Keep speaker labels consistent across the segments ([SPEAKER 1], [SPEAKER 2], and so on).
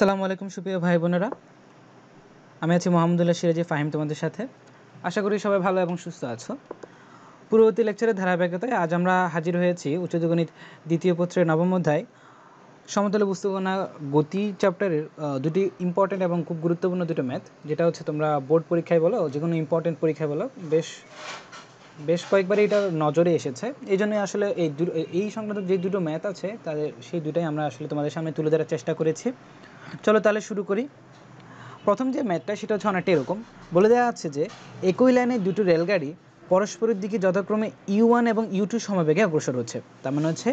[SPEAKER 1] সালামু আলাইকুম সুপ্রিয় ভাই বোনেরা আমি আছি মোহাম্মদুল্লাহ সিরাজি ফাহিম তোমাদের সাথে আশা করি সবাই ভালো এবং সুস্থ আছো পূর্ববর্তী লেকচারের ধারাবাহিকতায় আজ আমরা হাজির হয়েছি উচ্চগণিত দ্বিতীয় পত্রের নবম অধ্যায় সমতল বস্তুগণা গতি চ্যাপ্টারের দুটি ইম্পর্টেন্ট এবং খুব গুরুত্বপূর্ণ দুটো ম্যাথ যেটা হচ্ছে তোমরা বোর্ড পরীক্ষায় বলো যে কোনো ইম্পর্টেন্ট পরীক্ষায় বলো বেশ বেশ কয়েকবারই এটা নজরে এসেছে এই জন্যই আসলে এই এই সংক্রান্ত যে দুটো ম্যাথ আছে তাদের সেই দুটাই আমরা আসলে তোমাদের সামনে তুলে ধরার চেষ্টা করেছি চলো তাহলে শুরু করি প্রথম যে ম্যাথটা সেটা হচ্ছে অনেকটা এরকম বলে দেওয়া আছে যে একই লাইনে দুটো রেলগাড়ি পরস্পরের দিকে যথাক্রমে ইউ ওয়ান এবং ইউ টু সমবেগে অগ্রসর হচ্ছে তার মানে হচ্ছে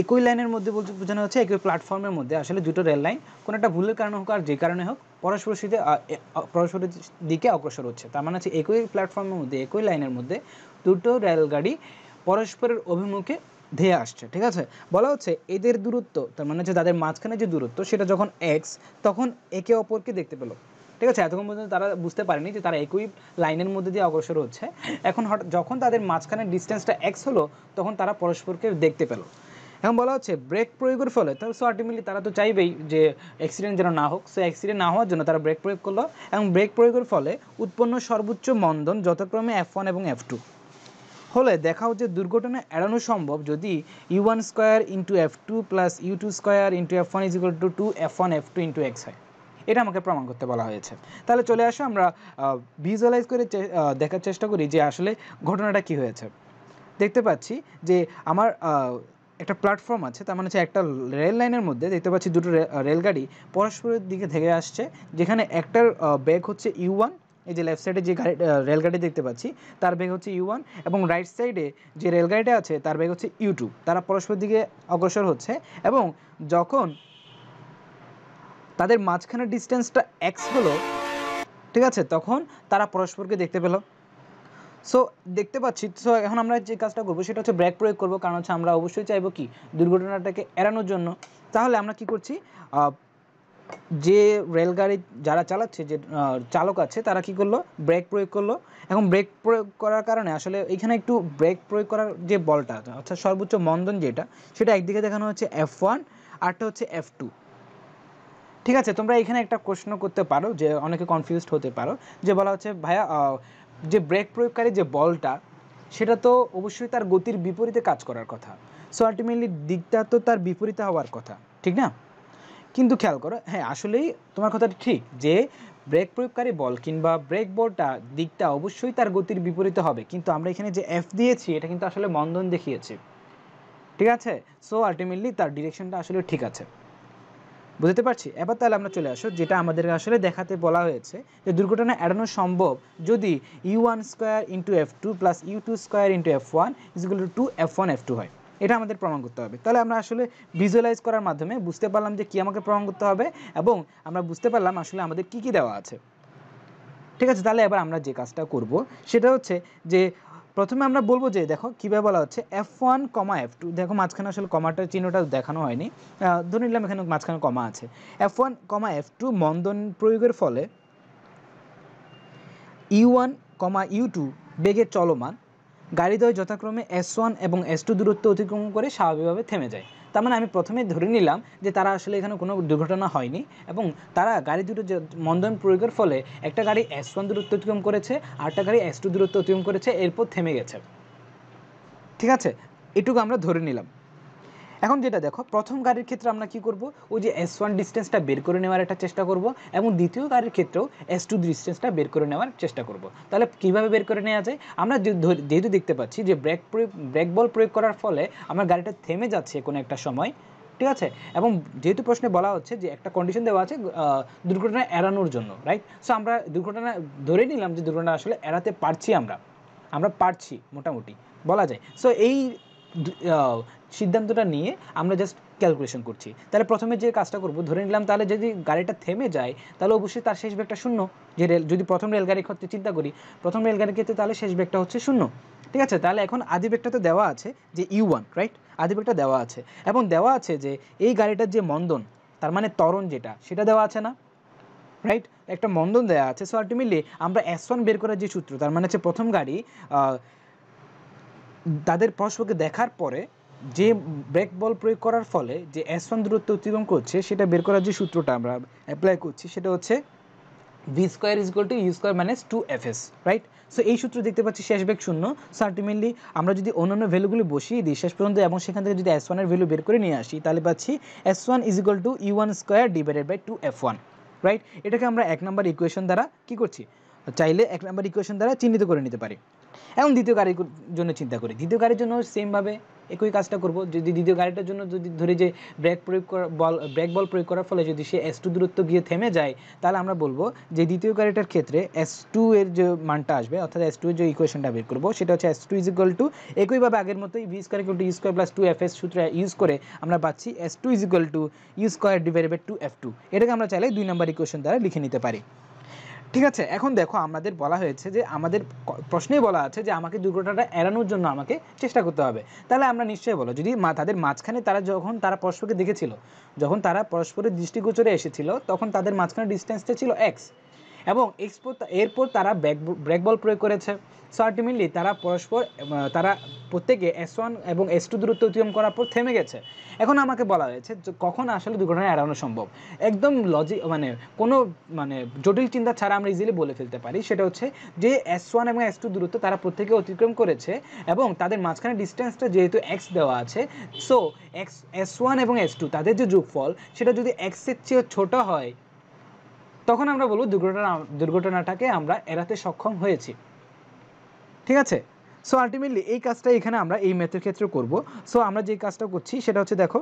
[SPEAKER 1] একই লাইনের মধ্যে বলতে বোঝানো হচ্ছে একই প্ল্যাটফর্মের মধ্যে আসলে দুটো রেল লাইন কোনো একটা ভুলের কারণে হোক আর যে কারণে হোক পরস্পর সিদ্ধে পরস্পরের দিকে অগ্রসর হচ্ছে তার মানে হচ্ছে একই প্ল্যাটফর্মের মধ্যে একই লাইনের মধ্যে দুটো রেলগাড়ি পরস্পরের অভিমুখে ধেয়ে আসছে ঠিক আছে বলা হচ্ছে এদের দূরত্ব তার মানে হচ্ছে তাদের মাঝখানে যে দূরত্ব সেটা যখন এক্স তখন একে অপরকে দেখতে পেলো ঠিক আছে এতক্ষণ পর্যন্ত তারা বুঝতে পারেনি যে তারা একই লাইনের মধ্যে দিয়ে অগ্রসর হচ্ছে এখন হঠাৎ যখন তাদের মাঝখানে ডিস্টেন্সটা এক্স হলো তখন তারা পরস্পরকে দেখতে পেলো এখন বলা হচ্ছে ব্রেক প্রয়োগের ফলে তাহলে সো আলটিমেটলি তারা তো চাইবেই যে অ্যাক্সিডেন্ট যেন না হোক সে অ্যাক্সিডেন্ট না হওয়ার জন্য তারা ব্রেক প্রয়োগ করলো এবং ব্রেক প্রয়োগের ফলে উৎপন্ন সর্বোচ্চ মন্দন যথাক্রমে এফ ওয়ান এবং এফ টু হলে দেখাও যে দুর্ঘটনা এড়ানো সম্ভব যদি U one square into F two plus U two square into F one is to two F one F two into X হয় এটা আমাকে প্রমাণ করতে বলা হয়েছে তাহলে চলে আসো আমরা ভিজুয়ালাইজ করে দেখার চেষ্টা করি যে আসলে ঘটনাটা কি হয়েছে দেখতে পাচ্ছি যে আমার একটা প্ল্যাটফর্ম আছে তার মানে হচ্ছে একটা রেল লাইনের মধ্যে দেখতে পাচ্ছি দুটো রেলগাড়ি পরস্পরের দিকে থেকে আসছে যেখানে একটার ব্যাগ হচ্ছে ইউ ওয়ান এই যে লেফট সাইডে যে গাড়ি রেলগাড়ি দেখতে পাচ্ছি তার বেগ হচ্ছে ইউ ওয়ান এবং রাইট সাইডে যে রেলগাড়িটা আছে তার বেগ হচ্ছে ইউ টু তারা পরস্পর দিকে অগ্রসর হচ্ছে এবং যখন তাদের মাঝখানের ডিস্টেন্সটা এক্স হলো ঠিক আছে তখন তারা পরস্পরকে দেখতে পেলো সো দেখতে পাচ্ছি সো এখন আমরা যে কাজটা করবো সেটা হচ্ছে ব্রেক প্রয়োগ করবো কারণ হচ্ছে আমরা অবশ্যই চাইবো কি দুর্ঘটনাটাকে এড়ানোর জন্য তাহলে আমরা কি করছি যে রেলগাড়ি যারা চালাচ্ছে যে চালক আছে তারা কি করলো ব্রেক প্রয়োগ করলো এখন ব্রেক প্রয়োগ করার কারণে আসলে এখানে একটু ব্রেক প্রয়োগ করার যে বলটা অর্থাৎ সর্বোচ্চ মন্দন যেটা সেটা একদিকে দেখানো হচ্ছে এফ ওয়ান আরটা হচ্ছে এফ টু ঠিক আছে তোমরা এখানে একটা প্রশ্ন করতে পারো যে অনেকে কনফিউজড হতে পারো যে বলা হচ্ছে ভাইয়া যে ব্রেক প্রয়োগকারী যে বলটা সেটা তো অবশ্যই তার গতির বিপরীতে কাজ করার কথা সো আলটিমেটলি দিকটা তো তার বিপরীতে হওয়ার কথা ঠিক না কিন্তু খেয়াল করো হ্যাঁ আসলেই তোমার কথাটা ঠিক যে ব্রেক প্রয়োগকারী বল কিংবা ব্রেক বলটা দিকটা অবশ্যই তার গতির বিপরীতে হবে কিন্তু আমরা এখানে যে এফ দিয়েছি এটা কিন্তু আসলে মন্দন দেখিয়েছি ঠিক আছে সো আলটিমেটলি তার ডিরেকশনটা আসলে ঠিক আছে বুঝতে পারছি এবার তাহলে আমরা চলে আসো যেটা আমাদের আসলে দেখাতে বলা হয়েছে যে দুর্ঘটনা এড়ানো সম্ভব যদি U one square into F two plus U two square into F one is equal two F one F two হয় এটা আমাদের প্রমাণ করতে হবে তাহলে আমরা আসলে ভিজুয়ালাইজ করার মাধ্যমে বুঝতে পারলাম যে কী আমাকে প্রমাণ করতে হবে এবং আমরা বুঝতে পারলাম আসলে আমাদের কী কী দেওয়া আছে ঠিক আছে তাহলে এবার আমরা যে কাজটা করব সেটা হচ্ছে যে প্রথমে আমরা বলবো যে দেখো কীভাবে বলা হচ্ছে F one comma F two দেখো মাঝখানে আসলে কমাটার চিহ্নটা দেখানো হয়নি ধরে নিলাম এখানে মাঝখানে কমা আছে F one comma F two মন্দন প্রয়োগের ফলে U one comma U two বেগে চলমান গাড়িদ্বয় যথাক্রমে এস ওয়ান এবং এস টু দূরত্ব অতিক্রম করে স্বাভাবিকভাবে থেমে যায় তার মানে আমি প্রথমে ধরে নিলাম যে তারা আসলে এখানে কোনো দুর্ঘটনা হয়নি এবং তারা গাড়ি দুটো মন্দন প্রয়োগের ফলে একটা গাড়ি এস ওয়ান দূরত্ব অতিক্রম করেছে আরেকটা গাড়ি এস টু দূরত্ব অতিক্রম করেছে এরপর থেমে গেছে ঠিক আছে এটুকু আমরা ধরে নিলাম এখন যেটা দেখো প্রথম গাড়ির ক্ষেত্রে আমরা কি করব ওই যে এস ওয়ান ডিস্টেন্সটা বের করে নেওয়ার একটা চেষ্টা করব এবং দ্বিতীয় গাড়ির ক্ষেত্রেও এস টু ডিস্টেন্সটা বের করে নেওয়ার চেষ্টা করব তাহলে কীভাবে বের করে নেওয়া যায় আমরা যেহেতু দেখতে পাচ্ছি যে ব্রেক প্রয়োগ ব্রেক বল প্রয়োগ করার ফলে আমার গাড়িটা থেমে যাচ্ছে কোনো একটা সময় ঠিক আছে এবং যেহেতু প্রশ্নে বলা হচ্ছে যে একটা কন্ডিশন দেওয়া আছে দুর্ঘটনা এড়ানোর জন্য রাইট সো আমরা দুর্ঘটনা ধরে নিলাম যে দুর্ঘটনা আসলে এড়াতে পারছি আমরা আমরা পারছি মোটামুটি বলা যায় সো এই সিদ্ধান্তটা নিয়ে আমরা জাস্ট ক্যালকুলেশন করছি তাহলে প্রথমে যে কাজটা করব ধরে নিলাম তাহলে যদি গাড়িটা থেমে যায় তাহলে অবশ্যই তার শেষ ব্যাগটা শূন্য যে রেল যদি প্রথম রেলগাড়ির ক্ষেত্রে চিন্তা করি প্রথম রেলগাড়ির ক্ষেত্রে তাহলে শেষ ব্যাগটা হচ্ছে শূন্য ঠিক আছে তাহলে এখন আদি ব্যাগটা তো দেওয়া আছে যে ইউ ওয়ান রাইট আদি ব্যাগটা দেওয়া আছে এবং দেওয়া আছে যে এই গাড়িটার যে মন্দন তার মানে তরণ যেটা সেটা দেওয়া আছে না রাইট একটা মন্দন দেওয়া আছে সো আলটিমেটলি আমরা এস ওয়ান বের করার যে সূত্র তার মানে হচ্ছে প্রথম গাড়ি তাদের পরস্পরকে দেখার পরে যে ব্রেক বল প্রয়োগ করার ফলে যে এস ওয়ান দূরত্ব অতিক্রম করছে সেটা বের করার যে সূত্রটা আমরা অ্যাপ্লাই করছি সেটা হচ্ছে V square is to U square minus two F S right so এই সূত্র দেখতে পাচ্ছি শেষ ব্যাক শূন্য সো আলটিমেটলি আমরা যদি অন্যান্য ভ্যালুগুলো বসিয়ে দিই শেষ পর্যন্ত এবং সেখান থেকে যদি এস ওয়ানের ভ্যালু বের করে নিয়ে আসি তাহলে পাচ্ছি S one is equal to U one square divided by two F one right এটাকে আমরা এক নম্বর ইকুয়েশন দ্বারা কী করছি চাইলে এক নম্বর ইকুয়েশন দ্বারা চিহ্নিত করে নিতে পারি এখন দ্বিতীয় গাড়ির জন্য চিন্তা করি দ্বিতীয় গাড়ির জন্য সেমভাবে একই কাজটা করব যদি দ্বিতীয় গাড়িটার জন্য যদি ধরে যে ব্রেক প্রয়োগ করা বল ব্রেক বল প্রয়োগ করার ফলে যদি সে এস টু দূরত্ব গিয়ে থেমে যায় তাহলে আমরা বলবো যে দ্বিতীয় গাড়িটার ক্ষেত্রে এস টু এর যে মানটা আসবে অর্থাৎ এস টু এর যে ইকুয়েশনটা বের করবো সেটা হচ্ছে S two is equal to একইভাবে আগের মতোই V square equal to E square plus two F S সূত্র ইউজ করে আমরা পাচ্ছি S two is equal to E square divided two F two এটাকে আমরা চাইলে দুই নম্বর ইকুয়েশন দ্বারা লিখে নিতে পারি ঠিক আছে এখন দেখো আমাদের বলা হয়েছে যে আমাদের প্রশ্নেই বলা আছে যে আমাকে দুর্ঘটনাটা এড়ানোর জন্য আমাকে চেষ্টা করতে হবে তাহলে আমরা নিশ্চয়ই বলো যদি মা তাদের মাঝখানে তারা যখন তারা পরস্পরকে দেখেছিল যখন তারা পরস্পরের দৃষ্টিগোচরে এসেছিল তখন তাদের মাঝখানে ডিস্টেন্সটা ছিল এক্স এবং এক্সপোর এরপর তারা ব্যাক ব্রেক বল প্রয়োগ করেছে সো আলটিমেটলি তারা পরস্পর তারা প্রত্যেকে এস ওয়ান এবং এস টু দূরত্ব অতিক্রম করার পর থেমে গেছে এখন আমাকে বলা হয়েছে কখন আসলে দুর্ঘটনা এড়ানো সম্ভব একদম লজিক মানে কোনো মানে জটিল চিন্তা ছাড়া আমরা ইজিলি বলে ফেলতে পারি সেটা হচ্ছে যে এস ওয়ান এবং এস টু দূরত্ব তারা প্রত্যেকে অতিক্রম করেছে এবং তাদের মাঝখানে ডিস্টেন্সটা যেহেতু এক্স দেওয়া আছে সো এক্স এস ওয়ান এবং এস টু তাদের যে যোগফল সেটা যদি এক্সের চেয়ে ছোটো হয় তখন আমরা বলবো দুর্ঘটনা দুর্ঘটনাটাকে আমরা এড়াতে সক্ষম হয়েছি ঠিক আছে সো আলটিমেটলি এই কাজটা এখানে আমরা এই ম্যাথের ক্ষেত্রে করব সো আমরা যে কাজটা করছি সেটা হচ্ছে দেখো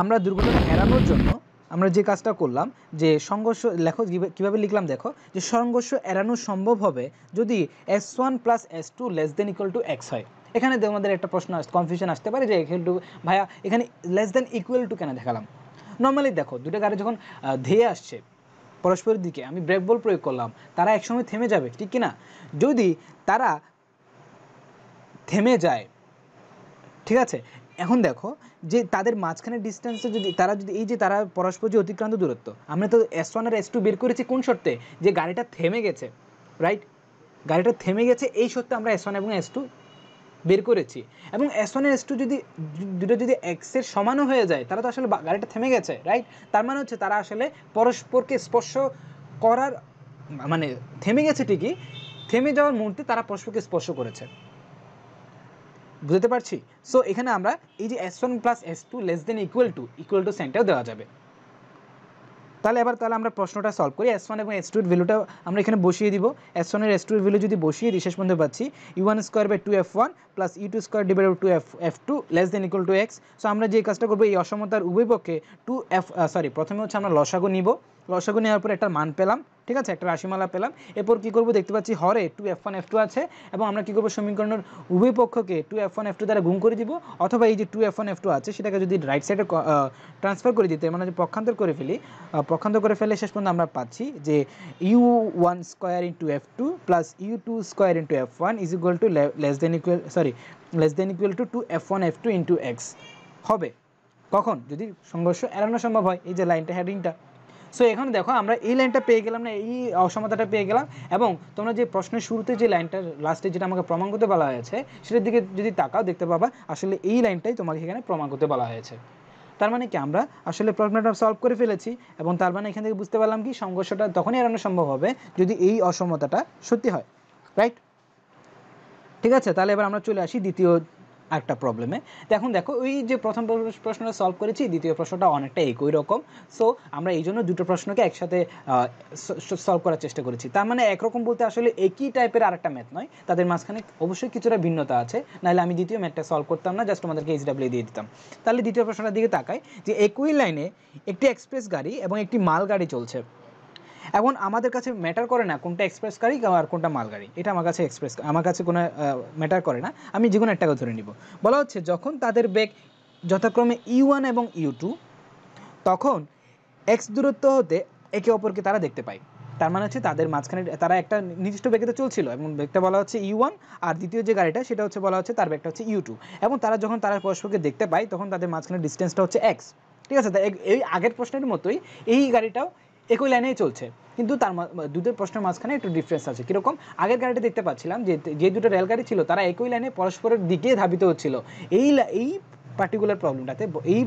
[SPEAKER 1] আমরা দুর্ঘটনা এড়ানোর জন্য আমরা যে কাজটা করলাম যে সংঘর্ষ লেখো কীভাবে লিখলাম দেখো যে সংঘর্ষ এড়ানো সম্ভব হবে যদি S one plus S two less than equal to X হয় এখানে আমাদের একটা প্রশ্ন কনফিউশন আসতে পারে যে ইকুয়াল ভাইয়া এখানে লেস দেন ইকুয়াল টু কেন দেখালাম নর্মালি দেখো দুটো গাড়ি যখন ধেয়ে আসছে পরস্পরের দিকে আমি ব্রেক বল প্রয়োগ করলাম তারা একসময় থেমে যাবে ঠিক কি না যদি তারা থেমে যায় ঠিক আছে এখন দেখো যে তাদের মাঝখানে ডিস্টেন্সে যদি তারা যদি এই যে তারা পরস্পর যে অতিক্রান্ত দূরত্ব আমরা তো এস ওয়ান আর এস টু বের করেছি কোন শর্তে যে গাড়িটা থেমে গেছে রাইট গাড়িটা থেমে গেছে এই সত্ত্বে আমরা এস ওয়ান এবং এস টু বের করেছি এবং এস ওয়ান এস টু যদি দুটো যদি এক্সের সমানও হয়ে যায় তারা তো আসলে গাড়িটা থেমে গেছে রাইট তার মানে হচ্ছে তারা আসলে পরস্পরকে স্পর্শ করার মানে থেমে গেছে ঠিকই থেমে যাওয়ার মুহূর্তে তারা পরস্পরকে স্পর্শ করেছে বুঝতে পারছি সো এখানে আমরা এই যে S one plus S two less than equal to equal to centre দেওয়া যাবে তাহলে এবার তাহলে আমরা প্রশ্নটা সলভ করি এস ওয়ান এবং এস টুর ভ্যালুটা আমরা এখানে বসিয়ে দিব এস ওয়ানের এস টুর ভ্যালু যদি বসিয়ে দিই শেষ পর্যন্ত পাচ্ছি U one square by two F one plus E two square divide two F F two less than equal to X so আমরা যে কাজটা করবো এই অসমতার উভয় পক্ষে টু এফ সরি প্রথমে হচ্ছে আমরা লসাগু নিব লসাগু নেওয়ার পরে একটা মান পেলাম ঠিক আছে একটা রাশিমালা পেলাম এরপর কি করবো দেখতে পাচ্ছি হরে two F one F two আছে এবং আমরা কী করবো সমীকরণের উভয় পক্ষকে two F one F two দ্বারা গুণ করে দিব অথবা এই যে two F one F two আছে সেটাকে যদি রাইট সাইডে ট্রান্সফার করে দিতে মানে পক্ষান্তর করে ফেলি পক্ষান্তর করে ফেলে শেষ পর্যন্ত আমরা পাচ্ছি যে U one square into F two plus U two square into F one is equal to less than equal sorry less than equal to two F one F two into X হবে কখন যদি সংঘর্ষ এড়ানো সম্ভব হয় এই যে লাইনটা হেডিংটা সো এখানে দেখো আমরা এই লাইনটা পেয়ে গেলাম না এই অসমতাটা পেয়ে গেলাম এবং তোমরা যে প্রশ্নের শুরুতে যে লাইনটা লাস্টে যেটা আমাকে প্রমাণ করতে বলা হয়েছে সেটার দিকে যদি তাকাও দেখতে পাবা আসলে এই লাইনটাই তোমাকে এখানে প্রমাণ করতে বলা হয়েছে তার মানে কি আমরা আসলে প্রবলেমটা সলভ করে ফেলেছি এবং তার মানে এখান থেকে বুঝতে পারলাম কি সংঘর্ষটা তখনই এড়ানো সম্ভব হবে যদি এই অসমতাটা সত্যি হয় রাইট ঠিক আছে তাহলে এবার আমরা চলে আসি দ্বিতীয় একটা প্রবলেমে এখন দেখো ওই যে প্রথম প্রশ্নটা সলভ করেছি দ্বিতীয় প্রশ্নটা অনেকটা একই রকম সো আমরা এই জন্য দুটো প্রশ্নকে একসাথে সলভ করার চেষ্টা করেছি তার মানে একরকম বলতে আসলে একই টাইপের আরেকটা ম্যাথ নয় তাদের মাঝখানে অবশ্যই কিছুটা ভিন্নতা আছে নাহলে আমি দ্বিতীয় ম্যাথটা সলভ করতাম না জাস্ট আমাদেরকে এইচ ডাব্লিউ দিয়ে দিতাম তাহলে দ্বিতীয় প্রশ্নটার দিকে তাকাই যে একই লাইনে একটি এক্সপ্রেস গাড়ি এবং একটি মাল গাড়ি চলছে এখন আমাদের কাছে ম্যাটার করে না কোনটা এক্সপ্রেস গাড়ি আর কোনটা মাল গাড়ি এটা আমার কাছে এক্সপ্রেস আমার কাছে কোনো ম্যাটার করে না আমি যে কোনো একটাকে ধরে নিব বলা হচ্ছে যখন তাদের বেগ যথাক্রমে ইউ e ওয়ান এবং ইউ e টু তখন এক্স দূরত্ব হতে একে অপরকে তারা দেখতে পায় তার মানে হচ্ছে তাদের মাঝখানে তারা একটা নির্দিষ্ট বেগেতে চলছিল এবং বেগটা বলা হচ্ছে ইউ e ওয়ান আর দ্বিতীয় যে গাড়িটা সেটা হচ্ছে বলা হচ্ছে তার বেগটা হচ্ছে ইউ টু এবং তারা যখন তারা পরস্পরকে দেখতে পায় তখন তাদের মাঝখানে ডিস্টেন্সটা হচ্ছে এক্স ঠিক আছে এই আগের প্রশ্নের মতোই এই গাড়িটাও একই লাইনেই চলছে কিন্তু তার দুটোর প্রশ্নের মাঝখানে একটু ডিফারেন্স আছে কীরকম আগের গাড়িটা দেখতে পাচ্ছিলাম যে যে দুটো রেলগাড়ি ছিল তারা একই লাইনে পরস্পরের দিকে ধাবিত হচ্ছিল এই এই পার্টিকুলার প্রবলেমটাতে এই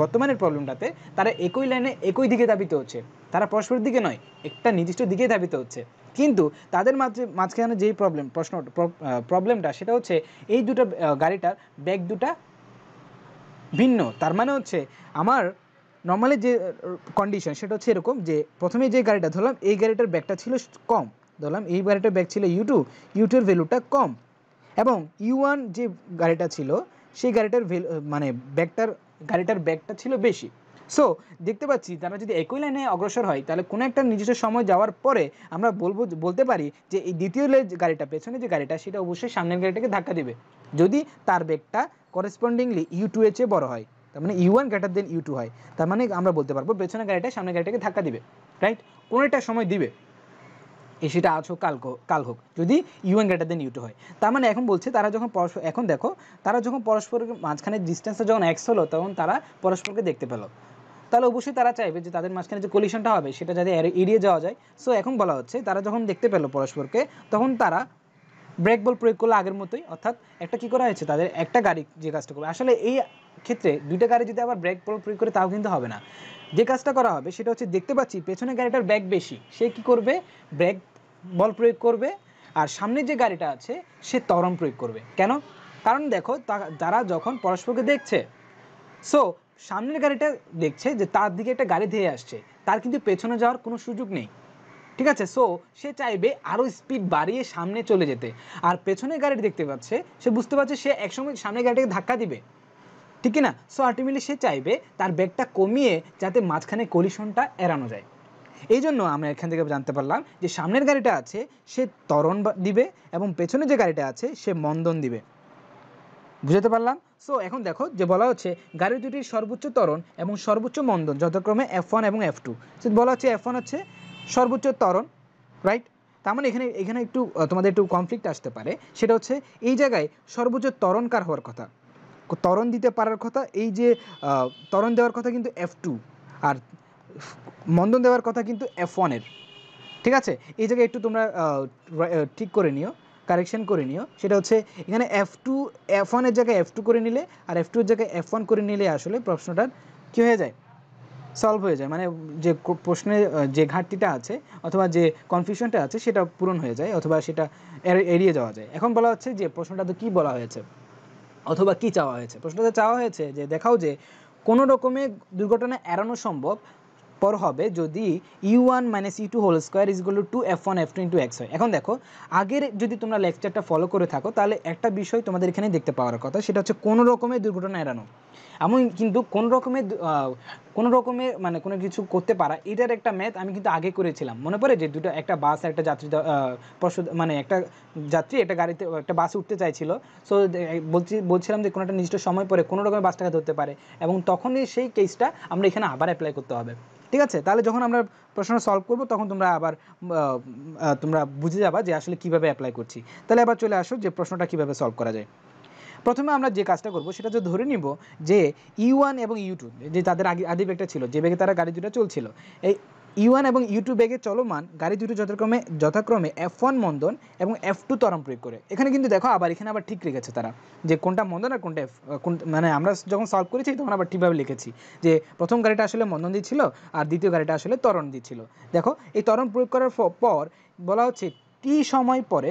[SPEAKER 1] বর্তমানের প্রবলেমটাতে তারা একই লাইনে একই দিকে ধাবিত হচ্ছে তারা পরস্পরের দিকে নয় একটা নির্দিষ্ট দিকে ধাবিত হচ্ছে কিন্তু তাদের মাঝে মাঝখানে যেই প্রবলেম প্রশ্ন প্রবলেমটা সেটা হচ্ছে এই দুটো গাড়িটার ব্যাগ দুটা ভিন্ন তার মানে হচ্ছে আমার নর্মালি যে কন্ডিশন সেটা হচ্ছে এরকম যে প্রথমে যে গাড়িটা ধরলাম এই গাড়িটার ব্যাগটা ছিল কম ধরলাম এই গাড়িটার ব্যাগ ছিল ইউ টু ইউ ভ্যালুটা কম এবং ইউ ওয়ান যে গাড়িটা ছিল সেই গাড়িটার ভ্যালু মানে ব্যাগটার গাড়িটার ব্যাগটা ছিল বেশি সো দেখতে পাচ্ছি তারা যদি একই লাইনে অগ্রসর হয় তাহলে কোনো একটা নির্দিষ্ট সময় যাওয়ার পরে আমরা বলবো বলতে পারি যে এই দ্বিতীয় গাড়িটা পেছনে যে গাড়িটা সেটা অবশ্যই সামনের গাড়িটাকে ধাক্কা দেবে যদি তার ব্যাগটা করেসপন্ডিংলি ইউ টু এর চেয়ে বড় হয় তার মানে U one greater than U two হয় তার মানে আমরা বলতে পারবো পেছনের গাড়িটা সামনের গাড়িটাকে ধাক্কা দিবে রাইট কোনো একটা সময় দিবে এ সেটা আজ হোক কাল কাল হোক যদি U one greater than U two হয় তার মানে এখন বলছে তারা যখন পরস্পর এখন দেখো তারা যখন পরস্পরের মাঝখানে ডিস্টেন্সটা যখন এক্স হলো তখন তারা পরস্পরকে দেখতে পেলো তাহলে অবশ্যই তারা চাইবে যে তাদের মাঝখানে যে কলিশনটা হবে সেটা যাতে এড়িয়ে যাওয়া যায় সো এখন বলা হচ্ছে তারা যখন দেখতে পেলো পরস্পরকে তখন তারা ব্রেক বল প্রয়োগ করলে আগের মতোই অর্থাৎ একটা কি করা হয়েছে তাদের একটা গাড়ি যে কাজটা করবে আসলে এই ক্ষেত্রে দুইটা গাড়ি যদি আবার ব্রেক বল প্রয়োগ করে তাও কিন্তু হবে না যে কাজটা করা হবে সেটা হচ্ছে দেখতে পাচ্ছি পেছনের গাড়িটার ব্যাগ বেশি সে কি করবে ব্রেক বল প্রয়োগ করবে আর সামনে যে গাড়িটা আছে সে তরম প্রয়োগ করবে কেন কারণ দেখো তারা যখন পরস্পরকে দেখছে সো সামনের গাড়িটা দেখছে যে তার দিকে একটা গাড়ি ধেয়ে আসছে তার কিন্তু পেছনে যাওয়ার কোনো সুযোগ নেই ঠিক আছে সো সে চাইবে আরও স্পিড বাড়িয়ে সামনে চলে যেতে আর পেছনের গাড়িটি দেখতে পাচ্ছে সে বুঝতে পারছে সে একসময় সামনের গাড়িটাকে ধাক্কা দিবে ঠিক না সো আলটিমেটলি সে চাইবে তার ব্যাগটা কমিয়ে যাতে মাঝখানে কলিশনটা এড়ানো যায় এই জন্য আমরা এখান থেকে জানতে পারলাম যে সামনের গাড়িটা আছে সে তরণ দিবে এবং পেছনে যে গাড়িটা আছে সে মন্দন দিবে বুঝতে পারলাম সো এখন দেখো যে বলা হচ্ছে গাড়ি দুটির সর্বোচ্চ তরণ এবং সর্বোচ্চ মন্দন যথাক্রমে এফ ওয়ান এবং এফ টু বলা হচ্ছে এফ ওয়ান হচ্ছে সর্বোচ্চ তরণ রাইট তার মানে এখানে এখানে একটু তোমাদের একটু কনফ্লিক্ট আসতে পারে সেটা হচ্ছে এই জায়গায় সর্বোচ্চ তরণকার হওয়ার কথা তরণ দিতে পারার কথা এই যে তরণ দেওয়ার কথা কিন্তু এফ টু আর মন্দন দেওয়ার কথা কিন্তু এফ ওয়ানের ঠিক আছে এই জায়গায় একটু তোমরা ঠিক করে নিও কারেকশন করে নিও সেটা হচ্ছে এখানে এফ টু এফ ওয়ানের জায়গায় এফ টু করে নিলে আর এফ টুর জায়গায় এফ ওয়ান করে নিলে আসলে প্রশ্নটার কী হয়ে যায় সলভ হয়ে যায় মানে যে প্রশ্নে যে ঘাটতিটা আছে অথবা যে কনফিউশনটা আছে সেটা পূরণ হয়ে যায় অথবা সেটা এড়িয়ে যাওয়া যায় এখন বলা হচ্ছে যে প্রশ্নটা তো কী বলা হয়েছে অথবা কি চাওয়া হয়েছে প্রশ্নটা চাওয়া হয়েছে যে দেখাও যে কোনো রকমের দুর্ঘটনা এড়ানো সম্ভব পর হবে যদি U one minus E two whole square ইজগুলো two F one F two into X হয় এখন দেখো আগের যদি তোমরা লেকচারটা ফলো করে থাকো তাহলে একটা বিষয় তোমাদের এখানে দেখতে পাওয়ার কথা সেটা হচ্ছে কোনো রকমের দুর্ঘটনা এড়ানো আমি কিন্তু কোন রকমের কোনো রকমের মানে কোনো কিছু করতে পারা এটার একটা ম্যাথ আমি কিন্তু আগে করেছিলাম মনে পড়ে যে দুটো একটা বাস একটা যাত্রী পরশু মানে একটা যাত্রী একটা গাড়িতে একটা বাসে উঠতে চাইছিল সো বলছি বলছিলাম যে কোনো একটা নির্দিষ্ট সময় পরে কোনো রকমের বাসটাকে ধরতে পারে এবং তখনই সেই কেসটা আমরা এখানে আবার অ্যাপ্লাই করতে হবে ঠিক আছে তাহলে যখন আমরা প্রশ্ন সলভ করব তখন তোমরা আবার তোমরা বুঝে যাবা যে আসলে কিভাবে অ্যাপ্লাই করছি তাহলে আবার চলে আসো যে প্রশ্নটা কিভাবে সলভ করা যায় প্রথমে আমরা যে কাজটা করব সেটা যে ধরে নিব যে ইউ ওয়ান এবং ইউটিউব e যে তাদের আগে আদি বেগটা ছিল যে বেগে তারা গাড়ি দুটো চলছিল এই ইউএন e এবং ইউটিউব e বেগে চলমান গাড়ি দুটো যথাক্রমে যথাক্রমে এফ ওয়ান মন্দন এবং এফ টু তরম প্রয়োগ করে এখানে কিন্তু দেখো আবার এখানে আবার ঠিক রেখেছে তারা যে কোনটা মন্দন আর কোনটা এফ কোন মানে আমরা যখন সলভ করেছি তখন আবার ঠিকভাবে লিখেছি যে প্রথম গাড়িটা আসলে মন্দন দিচ্ছিল আর দ্বিতীয় গাড়িটা আসলে তরণ দিচ্ছিল দেখো এই তরণ প্রয়োগ করার পর বলা হচ্ছে টি সময় পরে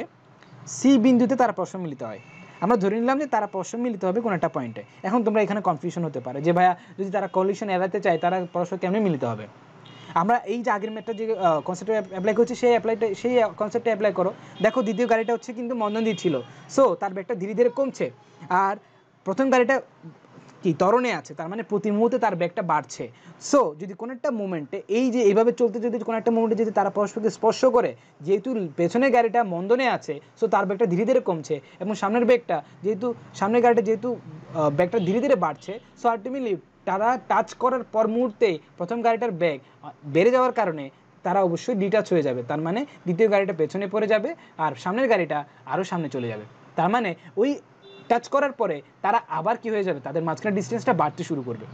[SPEAKER 1] সি বিন্দুতে তারা প্রশ্ন মিলিত হয় আমরা ধরে নিলাম যে তারা পরস্পর মিলিত হবে কোনো একটা পয়েন্টে এখন তোমরা এখানে কনফিউশন হতে পারে যে ভাইয়া যদি তারা কলিউশন এড়াতে চায় তারা পরস্পর কেমনি মিলিত হবে আমরা এই যে আগের ম্যাটটা যে কনসেপ্টে অ্যাপ্লাই করছি সেই অ্যাপ্লাইটা সেই কনসেপ্টে অ্যাপ্লাই করো দেখো দ্বিতীয় গাড়িটা হচ্ছে কিন্তু মন্দন ছিল সো তার ব্যাগটা ধীরে ধীরে কমছে আর প্রথম গাড়িটা কি তরণে আছে তার মানে প্রতি মুহূর্তে তার ব্যাগটা বাড়ছে সো যদি কোনো একটা মুমেন্টে এই যে এইভাবে চলতে যদি কোনো একটা মুমেন্টে যদি তারা পরস্পরকে স্পর্শ করে যেহেতু পেছনের গাড়িটা মন্দনে আছে সো তার ব্যাগটা ধীরে ধীরে কমছে এবং সামনের ব্যাগটা যেহেতু সামনের গাড়িটা যেহেতু ব্যাগটা ধীরে ধীরে বাড়ছে সো আলটিমেটলি তারা টাচ করার পর মুহূর্তে প্রথম গাড়িটার ব্যাগ বেড়ে যাওয়ার কারণে তারা অবশ্যই ডিটাচ হয়ে যাবে তার মানে দ্বিতীয় গাড়িটা পেছনে পড়ে যাবে আর সামনের গাড়িটা আরও সামনে চলে যাবে তার মানে ওই টাচ করার পরে তারা আবার কি হয়ে যাবে তাদের মাঝখানে ডিস্টেন্সটা বাড়তে শুরু করবে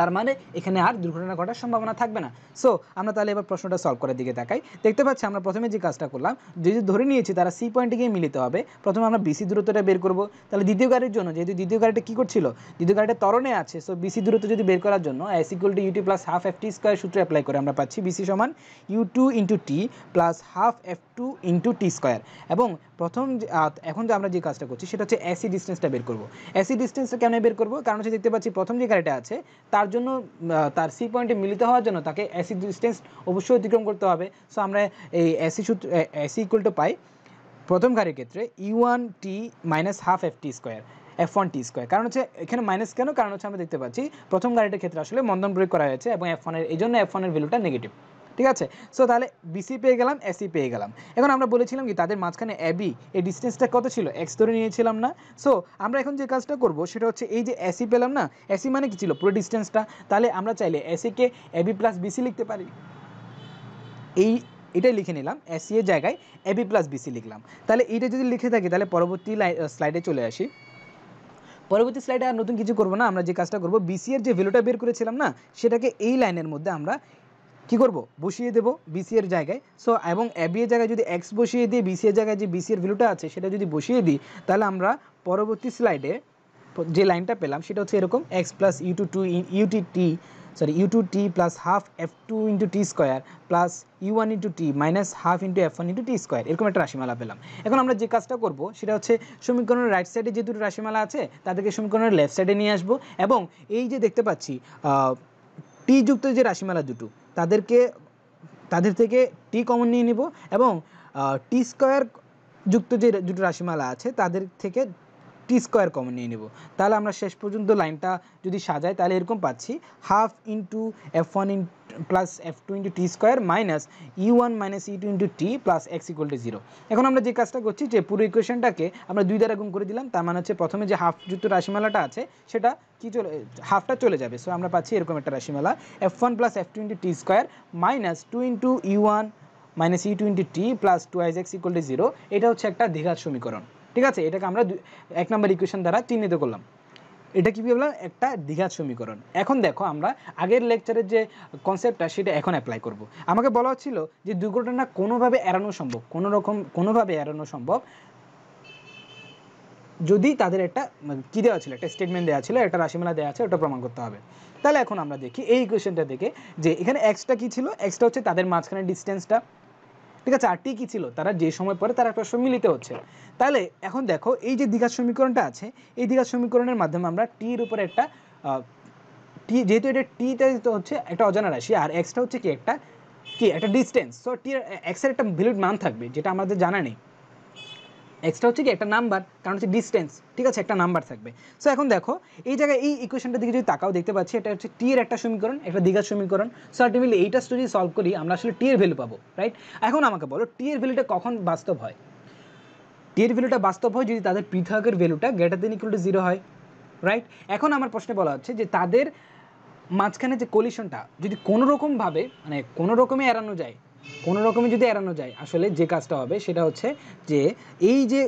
[SPEAKER 1] তার মানে এখানে আর দুর্ঘটনা ঘটার সম্ভাবনা থাকবে না সো আমরা তাহলে এবার প্রশ্নটা সলভ করার দিকে তাকাই দেখতে পাচ্ছি আমরা প্রথমে যে কাজটা করলাম যদি ধরে নিয়েছি তারা সি পয়েন্টে গিয়ে মিলিত হবে প্রথমে আমরা বিসি দূরত্বটা বের করব তাহলে দ্বিতীয় গাড়ির জন্য যেহেতু দ্বিতীয় গাড়িটা কী করছিল দ্বিতীয় গাড়িটা তরণে আছে সো বিসি দূরত্ব যদি বের করার জন্য S equal to UT plus half F T square সূত্রে অ্যাপ্লাই করে আমরা পাচ্ছি বিসি সমান U two into T plus half F two into T square এবং প্রথম এখন যে আমরা যে কাজটা করছি সেটা হচ্ছে এসি ডিস্টেন্সটা বের করব এসি ডিস্টেন্সটা কেন বের করব কারণ হচ্ছে দেখতে পাচ্ছি প্রথম যে গাড়িটা আছে তার তার জন্য তার সি পয়েন্টে মিলিত হওয়ার জন্য তাকে এসি ডিস্টেন্স অবশ্যই অতিক্রম করতে হবে সো আমরা এই এসি সূত্র এসি ইকুয়াল টু পাই প্রথম গাড়ির ক্ষেত্রে E one T minus half F T square F one T square কারণ হচ্ছে এখানে মাইনাস কেন কারণ হচ্ছে আমরা দেখতে পাচ্ছি প্রথম গাড়িটার ক্ষেত্রে আসলে মন্দন প্রয়োগ করা হয়েছে এবং এফ ওয়ানের এই জন্য এফ ওয়ানের ভ্যালুটা নেগেটিভ ঠিক আছে সো তাহলে বিসি পেয়ে গেলাম এসি পেয়ে গেলাম এখন আমরা বলেছিলাম কি তাদের মাঝখানে এবি এই ডিস্টেন্সটা কত ছিল এক্স ধরে নিয়েছিলাম না সো আমরা এখন যে কাজটা করব সেটা হচ্ছে এই যে এসি পেলাম না এসি মানে কি ছিল পুরো ডিস্টেন্সটা তাহলে আমরা চাইলে এসিকে এবি প্লাস বিসি লিখতে পারি এই এটাই লিখে নিলাম এসি এর জায়গায় এবি প্লাস বিসি লিখলাম তাহলে এইটা যদি লিখে থাকি তাহলে পরবর্তী স্লাইডে চলে আসি পরবর্তী স্লাইডে আর নতুন কিছু করবো না আমরা যে কাজটা করবো বিসি এর যে ভ্যালুটা বের করেছিলাম না সেটাকে এই লাইনের মধ্যে আমরা কি করব বসিয়ে দেবো বিসি এর জায়গায় সো এবং এবি এর জায়গায় যদি এক্স বসিয়ে দিই বিসি এর জায়গায় যে বিসি এর ভ্যালুটা আছে সেটা যদি বসিয়ে দিই তাহলে আমরা পরবর্তী স্লাইডে যে লাইনটা পেলাম সেটা হচ্ছে এরকম X plus U two two UT T sorry U two T plus half F two into T square plus U one into T minus half into F one into T square এরকম একটা রাশিমালা পেলাম এখন আমরা যে কাজটা করব সেটা হচ্ছে সমীকরণের রাইট সাইডে যে দুটো রাশিমালা আছে তাদেরকে সমীকরণের লেফট সাইডে নিয়ে আসবো এবং এই যে দেখতে পাচ্ছি টি যুক্ত যে রাশিমালা দুটো তাদেরকে তাদের থেকে টি কমন নিয়ে নিব এবং টি স্কোয়ার যুক্ত যে দুটো রাশিমালা আছে তাদের থেকে টি স্কোয়ার কমন নিয়ে নেব তাহলে আমরা শেষ পর্যন্ত লাইনটা যদি সাজাই তাহলে এরকম পাচ্ছি half into F one plus F two into T square minus U one minus E two into T plus X equal to zero এখন আমরা যে কাজটা করছি যে পুরো ইকুয়েশনটাকে আমরা দুই দ্বারা গুণ করে দিলাম তার মানে হচ্ছে প্রথমে যে হাফ যুক্ত রাশিমালাটা আছে সেটা কি চলে হাফটা চলে যাবে সো আমরা পাচ্ছি এরকম একটা রাশিমালা F one plus F two into T square minus two into U one minus E twenty T plus two is X equal to zero এটা হচ্ছে একটা দীঘার সমীকরণ ঠিক আছে এটাকে আমরা এক নম্বর ইকুয়েশন দ্বারা চিহ্নিত করলাম এটা কী বললাম একটা দ্বিঘাত সমীকরণ এখন দেখো আমরা আগের লেকচারের যে কনসেপ্টটা সেটা এখন অ্যাপ্লাই করব। আমাকে বলা হচ্ছিল যে দুর্ঘটনা কোনোভাবে এড়ানো সম্ভব কোনো রকম কোনোভাবে এড়ানো সম্ভব যদি তাদের একটা মানে কী দেওয়া ছিল একটা স্টেটমেন্ট দেওয়া ছিল একটা রাশিমালা দেওয়া আছে ওটা প্রমাণ করতে হবে তাহলে এখন আমরা দেখি এই ইকুয়েশনটা দেখে যে এখানে এক্সটা কী ছিল এক্সটা হচ্ছে তাদের মাঝখানে ডিস্টেন্সটা ঠিক আছে আর টি কী ছিল তারা যে সময় পরে তারা একটা মিলিত হচ্ছে তাহলে এখন দেখো এই যে দ্বিঘাত সমীকরণটা আছে এই দ্বিঘাত সমীকরণের মাধ্যমে আমরা টির উপরে একটা টি যেহেতু এটা টিটা হচ্ছে একটা অজানা রাশি আর এক্সটা হচ্ছে কি একটা কি একটা ডিস্টেন্স সো টি এক্সের একটা ভ্যালিড মান থাকবে যেটা আমাদের জানা নেই এক্সট্রা হচ্ছে কি একটা নাম্বার কারণ হচ্ছে ডিস্টেন্স ঠিক আছে একটা নাম্বার থাকবে সো এখন দেখো এই জায়গায় এই ইকুয়েশনটার দিকে যদি তাকাও দেখতে পাচ্ছি এটা হচ্ছে টি এর একটা সমীকরণ একটা দীঘার সমীকরণ সো আলটিমেটলি এইটা যদি সলভ করি আমরা আসলে টি এর ভ্যালু পাবো রাইট এখন আমাকে বলো টি এর ভ্যালুটা কখন বাস্তব হয় টি এর ভ্যালুটা বাস্তব হয় যদি তাদের পৃথকের ভ্যালুটা greater than equal to zero হয় রাইট এখন আমার প্রশ্নে বলা হচ্ছে যে তাদের মাঝখানে যে কলিশনটা যদি কোনো রকমভাবে মানে কোনো রকমে এড়ানো যায় কোনো রকমে যদি এড়ানো যায় আসলে যে কাজটা হবে সেটা হচ্ছে যে এই যে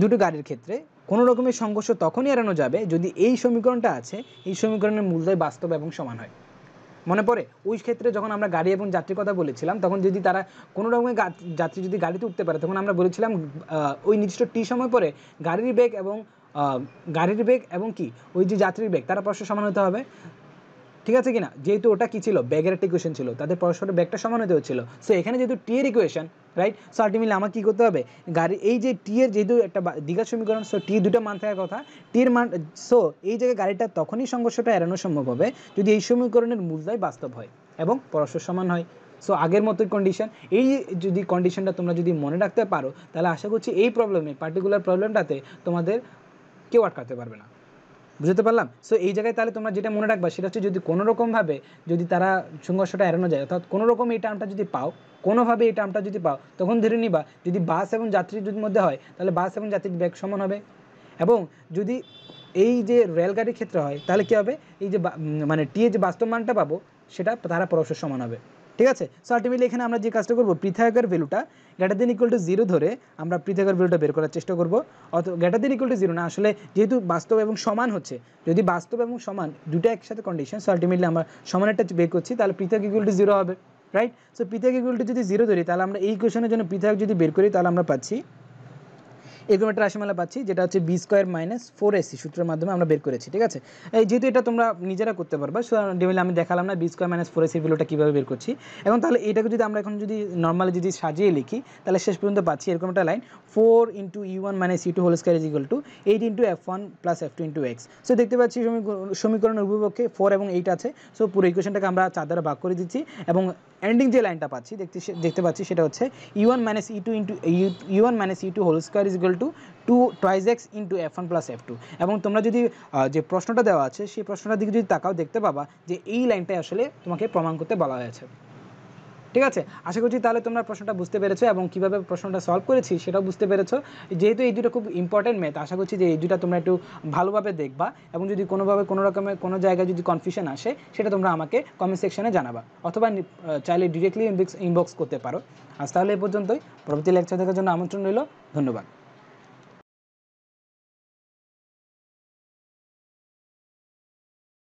[SPEAKER 1] দুটো গাড়ির ক্ষেত্রে কোনো রকমের সংঘর্ষ তখনই এড়ানো যাবে যদি এই সমীকরণটা আছে এই সমীকরণের মূল্যই বাস্তব এবং সমান হয় মনে পড়ে ওই ক্ষেত্রে যখন আমরা গাড়ি এবং যাত্রীর কথা বলেছিলাম তখন যদি তারা কোনো রকমের যাত্রী যদি গাড়িতে উঠতে পারে তখন আমরা বলেছিলাম ওই নির্দিষ্ট টি সময় পরে গাড়ির বেগ এবং গাড়ির বেগ এবং কি ওই যে যাত্রীর বেগ তারা পরস্পর সমান হতে হবে ঠিক আছে কিনা যেহেতু ওটা কি ছিল ব্যাগের একটা ইকুয়েশন ছিল তাদের পরস্পরের ব্যাগটা সমান হতে হচ্ছিল সো এখানে যেহেতু টি এর ইকুয়েশন রাইট সো আলটিমেটলি আমার কী করতে হবে গাড়ি এই যে টি এর যেহেতু একটা দীঘা সমীকরণ সো টি দুটো মান থাকার কথা টি এর মান সো এই জায়গায় গাড়িটা তখনই সংঘর্ষটা এড়ানো সম্ভব হবে যদি এই সমীকরণের মূল্যায় বাস্তব হয় এবং পরস্পর সমান হয় সো আগের মতোই কন্ডিশন এই যদি কন্ডিশনটা তোমরা যদি মনে রাখতে পারো তাহলে আশা করছি এই প্রবলেমে পার্টিকুলার প্রবলেমটাতে তোমাদের কেউ আটকাতে পারবে না বুঝতে পারলাম সো এই জায়গায় তাহলে তোমরা যেটা মনে রাখবা সেটা হচ্ছে যদি কোনো রকমভাবে যদি তারা সংঘর্ষটা এড়ানো যায় অর্থাৎ কোনো রকম এই টার্মটা যদি পাও কোনোভাবে এই টার্মটা যদি পাও তখন ধরে নিবা যদি বাস এবং যাত্রীর যদি মধ্যে হয় তাহলে বাস এবং যাত্রীর ব্যাগ সমান হবে এবং যদি এই যে রেলগাড়ির ক্ষেত্রে হয় তাহলে কী হবে এই যে মানে টিএ যে বাস্তব মানটা পাবো সেটা তারা পরস্পর সমান হবে ঠিক আছে সো আলটিমেটলি এখানে আমরা যে কাজটা করবো পৃথাকার ভ্যালুটা গ্যাটার দিন ইকুয়াল টু জিরো ধরে আমরা পৃথাকার ভ্যালুটা বের করার চেষ্টা করবো অত গ্যাটার দিন ইকুয়াল টু জিরো না আসলে যেহেতু বাস্তব এবং সমান হচ্ছে যদি বাস্তব এবং সমান দুটো একসাথে কন্ডিশন সো আলটিমেটলি আমরা সমান একটা বের করছি তাহলে পৃথক ইকুয়াল টু জিরো হবে রাইট সো পৃথক ইকুয়াল টু যদি জিরো ধরি তাহলে আমরা এই কোয়েশনের জন্য পৃথক যদি বের করি তাহলে আমরা পাচ্ছি এরকম একটা রাশিমালা পাচ্ছি যেটা হচ্ছে B square minus four AC সূত্রের মাধ্যমে আমরা বের করেছি ঠিক আছে এই যেহেতু এটা তোমরা নিজেরা করতে পারবা ডেমিলে আমি দেখালাম না B square minus four AC ভ্যালুটা কীভাবে বের করছি এখন তাহলে এটাকে যদি আমরা এখন যদি নর্মালি যদি সাজিয়ে লিখি তাহলে শেষ পর্যন্ত পাচ্ছি এরকম একটা line four into U one minus U two whole square is equal to eight into F one plus F two into X so দেখতে পাচ্ছি সমীকরণের উপপক্ষে ফোর এবং এইট আছে সো পুরো ইকুয়েশনটাকে আমরা চার দ্বারা ভাগ করে দিচ্ছি এবং এন্ডিং যে লাইনটা পাচ্ছি দেখতে দেখতে পাচ্ছি সেটা হচ্ছে E one minus E two into U one minus E two whole square is to two twice X into F one plus F two এবং তোমরা যদি যে প্রশ্নটা দেওয়া আছে সেই প্রশ্নটার দিকে যদি তাকাও দেখতে পাবা যে এই লাইনটাই আসলে তোমাকে প্রমাণ করতে বলা হয়েছে ঠিক আছে আশা করছি তাহলে তোমরা প্রশ্নটা বুঝতে পেরেছো এবং কীভাবে প্রশ্নটা সলভ করেছি সেটাও বুঝতে পেরেছো যেহেতু এই দুটো খুব ইম্পর্টেন্ট ম্যাথ আশা করছি যে এই দুটা তোমরা একটু ভালোভাবে দেখবা এবং যদি কোনোভাবে কোনো রকমের কোনো জায়গায় যদি কনফিউশন আসে সেটা তোমরা আমাকে কমেন্ট সেকশনে জানাবা অথবা চাইলে ডিরেক্টলি ইনবক্স করতে পারো আজ তাহলে এ পর্যন্তই পরবর্তী লেকচার দেখার জন্য আমন্ত্রণ রইল ধন্যবাদ